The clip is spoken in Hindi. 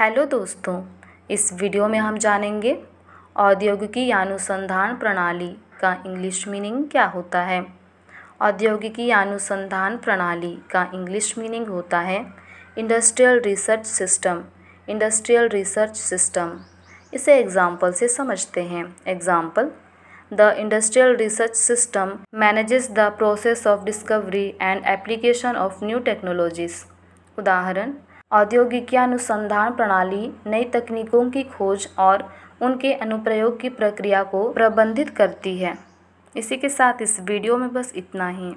हेलो दोस्तों इस वीडियो में हम जानेंगे औद्योगिकी अनुसंधान प्रणाली का इंग्लिश मीनिंग क्या होता है औद्योगिकी अनुसंधान प्रणाली का इंग्लिश मीनिंग होता है industrial research system industrial research system इसे एग्जाम्पल से समझते हैं example the industrial research system manages the process of discovery and application of new technologies उदाहरण औद्योगिकी अनुसंधान प्रणाली नई तकनीकों की खोज और उनके अनुप्रयोग की प्रक्रिया को प्रबंधित करती है इसी के साथ इस वीडियो में बस इतना ही